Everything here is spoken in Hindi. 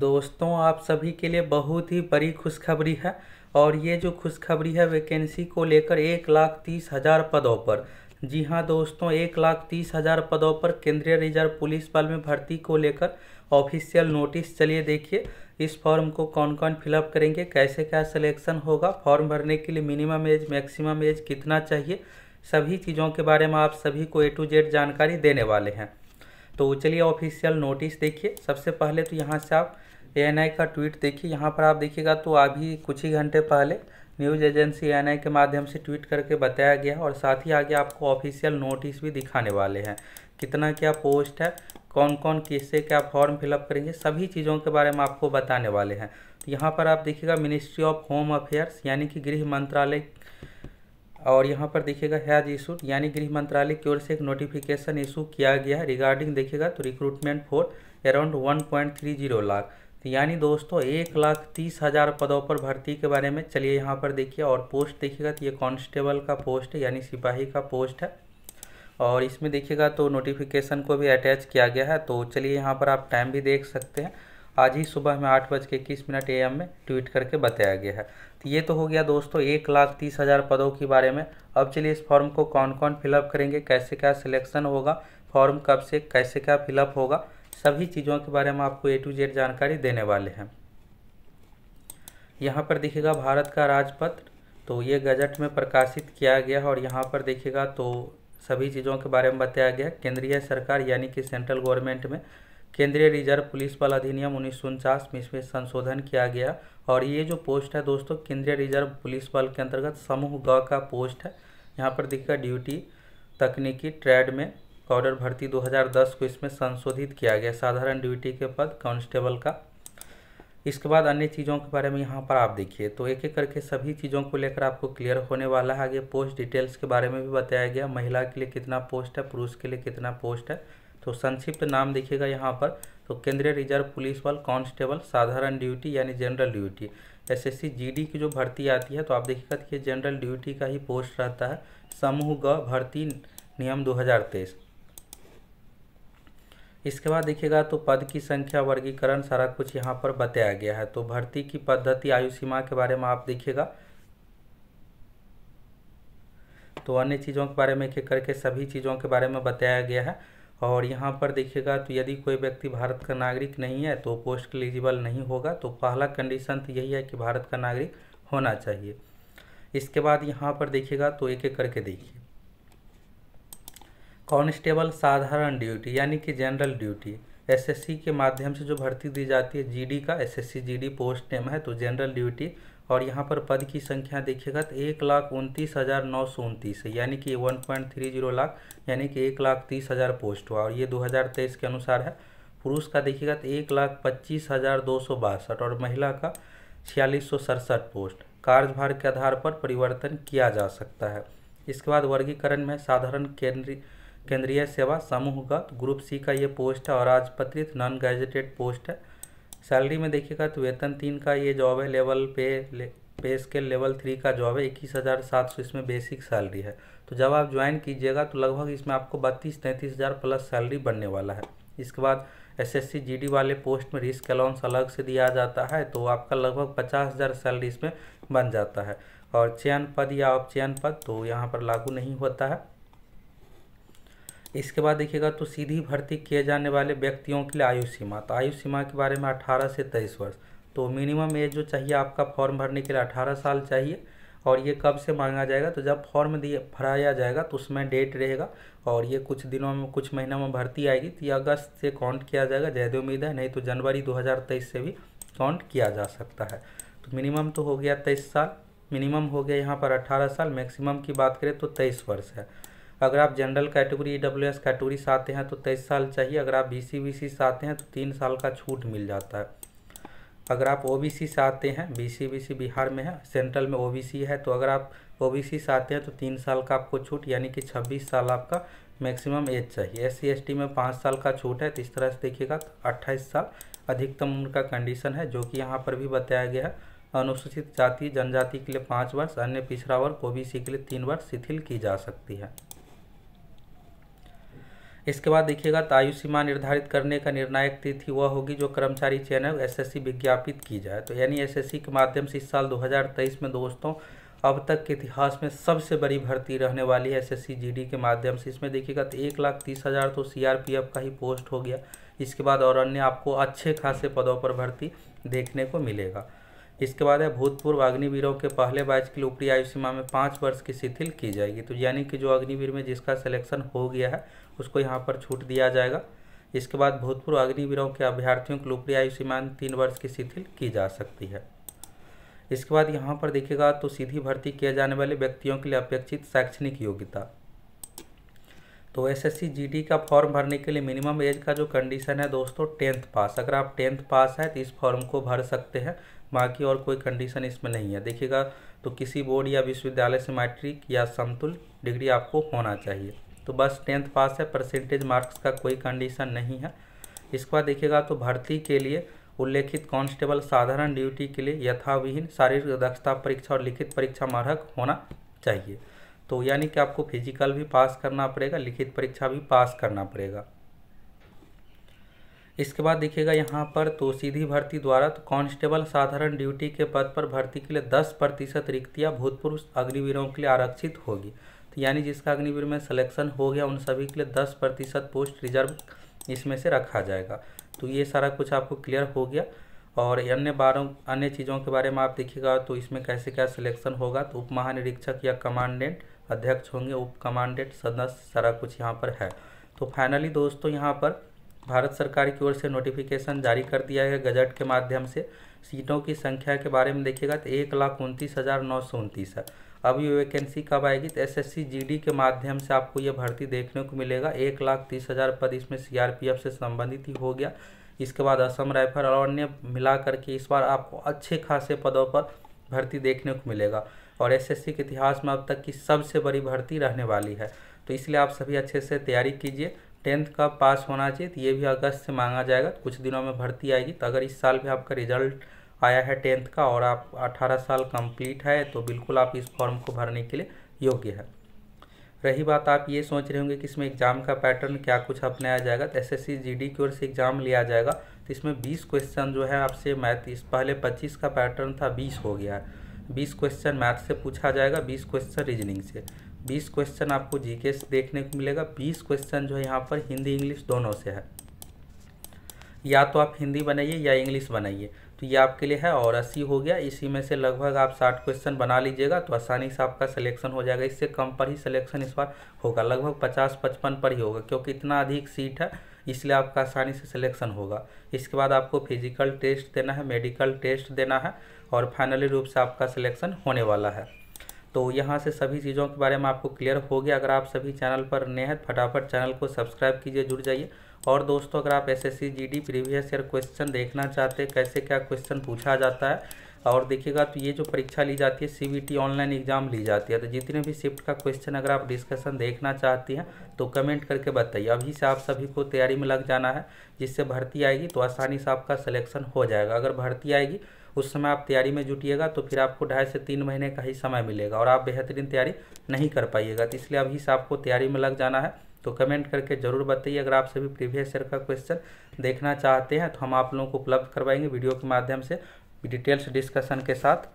दोस्तों आप सभी के लिए बहुत ही बड़ी खुशखबरी है और ये जो खुशखबरी है वैकेंसी को लेकर एक लाख तीस हज़ार पदों पर जी हाँ दोस्तों एक लाख तीस हज़ार पदों पर केंद्रीय रिजर्व पुलिस बल में भर्ती को लेकर ऑफिशियल नोटिस चलिए देखिए इस फॉर्म को कौन कौन फिलअप करेंगे कैसे क्या सिलेक्शन होगा फॉर्म भरने के लिए मिनिमम एज मैक्सिमम एज कितना चाहिए सभी चीज़ों के बारे में आप सभी को ए टू जेड जानकारी देने वाले हैं तो चलिए ऑफिशियल नोटिस देखिए सबसे पहले तो यहाँ से आप ए का ट्वीट देखिए यहाँ पर आप देखिएगा तो अभी कुछ ही घंटे पहले न्यूज़ एजेंसी एन के माध्यम से ट्वीट करके बताया गया और साथ ही आगे आपको ऑफिशियल नोटिस भी दिखाने वाले हैं कितना क्या पोस्ट है कौन कौन किससे क्या फॉर्म फिलअप करेंगे सभी चीज़ों के बारे में आपको बताने वाले हैं तो यहाँ पर आप देखिएगा मिनिस्ट्री ऑफ होम अफेयर्स यानी कि गृह मंत्रालय और यहाँ पर देखिएगा हैज इशू यानी गृह मंत्रालय की ओर से एक नोटिफिकेशन इशू किया गया है रिगार्डिंग देखिएगा तो recruitment for around one lakh तो यानी दोस्तों एक लाख तीस हज़ार पदों पर भर्ती के बारे में चलिए यहाँ पर देखिए और पोस्ट देखिएगा तो ये कांस्टेबल का पोस्ट है यानी सिपाही का पोस्ट है और इसमें देखिएगा तो नोटिफिकेशन को भी अटैच किया गया है तो चलिए यहाँ पर आप टाइम भी देख सकते हैं आज ही सुबह में आठ बज के इक्कीस मिनट ए में ट्वीट करके बताया गया है तो ये तो हो गया दोस्तों एक लाख तीस हज़ार पदों के बारे में अब चलिए इस फॉर्म को कौन कौन फिलअप करेंगे कैसे क्या सिलेक्शन होगा फॉर्म कब से कैसे क्या फिलअप होगा सभी चीज़ों के बारे में आपको ए टू जेड जानकारी देने वाले हैं यहाँ पर दिखेगा भारत का राजपत्र तो ये गजट में प्रकाशित किया गया और यहाँ पर देखिएगा तो सभी चीज़ों के बारे में बताया गया केंद्रीय सरकार यानी कि सेंट्रल गवर्नमेंट में केंद्रीय रिजर्व पुलिस बल अधिनियम उन्नीस सौ में इसमें संशोधन किया गया और ये जो पोस्ट है दोस्तों केंद्रीय रिजर्व पुलिस बल के अंतर्गत समूह ग का पोस्ट है यहाँ पर दिखेगा ड्यूटी तकनीकी ट्रेड में ऑर्डर भर्ती 2010 को इसमें संशोधित किया गया साधारण ड्यूटी के पद कांस्टेबल का इसके बाद अन्य चीज़ों के बारे में यहाँ पर आप देखिए तो एक एक करके सभी चीज़ों को लेकर आपको क्लियर होने वाला है आगे पोस्ट डिटेल्स के बारे में भी बताया गया महिला के लिए कितना पोस्ट है पुरुष के लिए कितना पोस्ट है तो संक्षिप्त नाम देखिएगा यहाँ पर तो केंद्रीय रिजर्व पुलिस बल कांस्टेबल साधारण ड्यूटी यानी जनरल ड्यूटी एसएससी जीडी की जो भर्ती आती है तो आप देखिएगा कि जनरल ड्यूटी का ही पोस्ट रहता है समूह ग भर्ती नियम 2023 इसके बाद देखिएगा तो पद की संख्या वर्गीकरण सारा कुछ यहाँ पर बताया गया है तो भर्ती की पद्धति आयु सीमा के बारे में आप देखिएगा तो अन्य चीज़ों के बारे में एक करके सभी चीज़ों के बारे में बताया गया है और यहाँ पर देखिएगा तो यदि कोई व्यक्ति भारत का नागरिक नहीं है तो पोस्ट एलिजिबल नहीं होगा तो पहला कंडीशन तो यही है कि भारत का नागरिक होना चाहिए इसके बाद यहाँ पर देखिएगा तो एक एक करके देखिए कांस्टेबल साधारण ड्यूटी यानी कि जनरल ड्यूटी एसएससी के माध्यम से जो भर्ती दी जाती है जीडी का एसएससी जीडी पोस्ट नेम है तो जनरल ड्यूटी और यहाँ पर पद की संख्या देखिएगा तो एक लाख उनतीस हज़ार नौ सौ उनतीस है यानी कि one point three zero lakh यानी कि एक लाख तीस हज़ार पोस्ट हुआ और ये दो हज़ार तेईस के अनुसार है पुरुष का देखिएगा तो एक लाख पच्चीस हज़ार दो सौ बासठ और महिला का छियालीस सौ सड़सठ पोस्ट कार्यभार के आधार पर परिवर्तन किया जा सकता है इसके बाद वर्गीकरण में साधारण केंद्रीय केंद्रीय सेवा समूह का तो ग्रुप सी का ये पोस्ट है और आज पत्रित नॉन ग्रेजुएटेड पोस्ट है सैलरी में देखिएगा तो वेतन तीन का ये जॉब है लेवल पे ले, पे स्केल लेवल थ्री का जॉब है इक्कीस हज़ार सात सौ इसमें बेसिक सैलरी है तो जब आप ज्वाइन कीजिएगा तो लगभग इसमें आपको बत्तीस तैंतीस हज़ार प्लस सैलरी बनने वाला है इसके बाद एसएससी जीडी वाले पोस्ट में रिस्क अलाउंस अलग से दिया जाता है तो आपका लगभग पचास हज़ार सैलरी इसमें बन जाता है और चयन पद या अपचयन पद तो यहाँ पर लागू नहीं होता है इसके बाद देखिएगा तो सीधी भर्ती किए जाने वाले व्यक्तियों के लिए आयु सीमा तो आयु सीमा के बारे में अठारह से तेईस वर्ष तो मिनिमम एज जो चाहिए आपका फॉर्म भरने के लिए अठारह साल चाहिए और ये कब से मांगा जाएगा तो जब फॉर्म दिए भराया जाएगा तो उसमें डेट रहेगा और ये कुछ दिनों में कुछ महीनों में भर्ती आएगी तो ये अगस्त से काउंट किया जाएगा जैद उम्मीद है नहीं तो जनवरी 2023 से भी काउंट किया जा सकता है तो मिनिमम तो हो गया तेईस साल मिनिमम हो गया यहाँ पर अट्ठारह साल मैक्सिमम की बात करें तो तेईस वर्ष है अगर आप general category E W S category से आते हैं तो तेईस साल चाहिए अगर आप बी सी बी सी से आते हैं तो तीन साल का छूट मिल जाता है अगर आप ओ बी सी से आते हैं B C B C Bihar में है सेंट्रल में ओ बी सी है तो अगर आप ओ बी सी से आते हैं तो तीन साल का आपको छूट यानी कि छब्बीस साल आपका मैक्सिमम एज चाहिए एस सी एस टी में पाँच साल का छूट है तो इस तरह से देखिएगा तो अट्ठाईस साल अधिकतम उम्र का कंडीशन है जो कि यहाँ पर भी बताया गया है अनुसूचित जाति जनजाति के लिए पाँच वर्ष अन्य पिछड़ा वर्ग ओ बी सी के लिए तीन वर्ष शिथिल की जा सकती है इसके बाद देखिएगा तो आयु सीमा निर्धारित करने का निर्णायक तिथि वह होगी जो कर्मचारी चयन एसएससी विज्ञापित की जाए तो यानी एसएससी के माध्यम से इस साल 2023 में दोस्तों अब तक के इतिहास में सबसे बड़ी भर्ती रहने वाली है एस जीडी के माध्यम से इसमें देखिएगा तो एक लाख तीस हज़ार तो सीआरपीएफ का ही पोस्ट हो गया इसके बाद और अन्य आपको अच्छे खासे पदों पर भर्ती देखने को मिलेगा इसके बाद है भूतपूर्व अग्निवीरों के पहले बैच की लिए ऊपरी आयु सीमा में पाँच वर्ष की शिथिल की जाएगी तो यानी कि जो अग्निवीर में जिसका सिलेक्शन हो गया है उसको यहाँ पर छूट दिया जाएगा इसके बाद भूतपूर्व अग्निवीरों के अभ्यर्थियों की ऊपरी आयु सीमा तीन वर्ष की शिथिल की जा सकती है इसके बाद यहाँ पर देखिएगा तो सीधी भर्ती किए जाने वाले व्यक्तियों के लिए अपेक्षित शैक्षणिक योग्यता तो एसएससी जीडी का फॉर्म भरने के लिए मिनिमम एज का जो कंडीशन है दोस्तों टेंथ पास अगर आप टेंथ पास है तो इस फॉर्म को भर सकते हैं बाकी और कोई कंडीशन इसमें नहीं है देखिएगा तो किसी बोर्ड या विश्वविद्यालय से मैट्रिक या समतुल डिग्री आपको होना चाहिए तो बस टेंथ पास है परसेंटेज मार्क्स का कोई कंडीशन नहीं है इसके बाद देखिएगा तो भर्ती के लिए उल्लेखित कांस्टेबल साधारण ड्यूटी के लिए यथाविहीन शारीरिक दक्षता परीक्षा और लिखित परीक्षा मार्ग होना चाहिए तो यानी कि आपको फिजिकल भी पास करना पड़ेगा लिखित परीक्षा भी पास करना पड़ेगा इसके बाद देखिएगा यहाँ पर तो सीधी भर्ती द्वारा तो कांस्टेबल साधारण ड्यूटी के पद पर भर्ती के लिए दस प्रतिशत रिक्तियाँ भूतपूर्व अग्निवीरों के लिए आरक्षित होगी तो यानी जिसका अग्निवीर में सिलेक्शन हो गया उन सभी के लिए दस प्रतिशत पोस्ट रिजर्व इसमें से रखा जाएगा तो ये सारा कुछ आपको क्लियर हो गया और अन्य बारों अन्य चीज़ों के बारे में आप देखिएगा तो इसमें कैसे क्या सिलेक्शन होगा तो उप महानिरीक्षक या कमांडेंट अध्यक्ष होंगे उप कमांडेंट सदस्य सारा कुछ यहाँ पर है तो फाइनली दोस्तों यहाँ पर भारत सरकार की ओर से नोटिफिकेशन जारी कर दिया है गजट के माध्यम से सीटों की संख्या के बारे में देखिएगा तो एक लाख उनतीस हज़ार नौ सौ उनतीस है अब ये वैकेंसी कब आएगी तो एसएससी जीडी के माध्यम से आपको ये भर्ती देखने को मिलेगा एक लाख तीस हज़ार पद इसमें सीआरपीएफ से संबंधित ही हो गया इसके बाद असम राइफल और अन्य मिला करके इस बार आपको अच्छे खासे पदों पर भर्ती देखने को मिलेगा और एसएससी के इतिहास में अब तक की सबसे बड़ी भर्ती रहने वाली है तो इसलिए आप सभी अच्छे से तैयारी कीजिए टेंथ का पास होना चाहिए तो ये भी अगस्त से मांगा जाएगा कुछ दिनों में भर्ती आएगी तो अगर इस साल भी आपका रिजल्ट आया है टेंथ का और आप अठारह साल कम्प्लीट है तो बिल्कुल आप इस फॉर्म को भरने के लिए योग्य है रही बात आप ये सोच रहे होंगे कि इसमें एग्ज़ाम का पैटर्न क्या कुछ अपनाया जाएगा तो एस एस की ओर से एग्ज़ाम लिया जाएगा तो इसमें बीस क्वेश्चन जो है आपसे मैथ इस पहले पच्चीस का पैटर्न था बीस हो गया है बीस क्वेश्चन मैथ से पूछा जाएगा बीस क्वेश्चन रीजनिंग से बीस क्वेश्चन आपको जीके से देखने को मिलेगा बीस क्वेश्चन जो है यहाँ पर हिंदी इंग्लिश दोनों से है या तो आप हिंदी बनाइए या इंग्लिश बनाइए तो ये आपके लिए है और अस्सी हो गया इसी में से लगभग आप साठ क्वेश्चन बना लीजिएगा तो आसानी से आपका सिलेक्शन हो जाएगा इससे कम पर ही सिलेक्शन इस बार होगा लगभग पचास पचपन पर ही होगा क्योंकि इतना अधिक सीट है इसलिए आपका आसानी से सिलेक्शन होगा इसके बाद आपको फिजिकल टेस्ट देना है मेडिकल टेस्ट देना है और फाइनली रूप से आपका सिलेक्शन होने वाला है तो यहाँ से सभी चीज़ों के बारे में आपको क्लियर हो गया अगर आप सभी चैनल पर नए हैं फटाफट चैनल को सब्सक्राइब कीजिए जुड़ जाइए और दोस्तों अगर आप S S C G D previous year question देखना चाहते हैं कैसे क्या क्वेश्चन पूछा जाता है और देखिएगा तो ये जो परीक्षा ली जाती है सी ऑनलाइन एग्जाम ली जाती है तो जितने भी शिफ्ट का क्वेश्चन अगर आप डिस्कशन देखना चाहती हैं तो कमेंट करके बताइए अभी से आप सभी को तैयारी में लग जाना है जिससे भर्ती आएगी तो आसानी से आपका सिलेक्शन हो जाएगा अगर भर्ती आएगी उस समय आप तैयारी में जुटिएगा तो फिर आपको ढाई से तीन महीने का ही समय मिलेगा और आप बेहतरीन तैयारी नहीं कर पाइएगा तो इसलिए अभी से आपको तैयारी में लग जाना है तो कमेंट करके ज़रूर बताइए अगर आप सभी प्रीवियस ईयर का क्वेश्चन देखना चाहते हैं तो हम आप लोगों को उपलब्ध करवाएंगे वीडियो के माध्यम से डिटेल्स डिस्कशन के साथ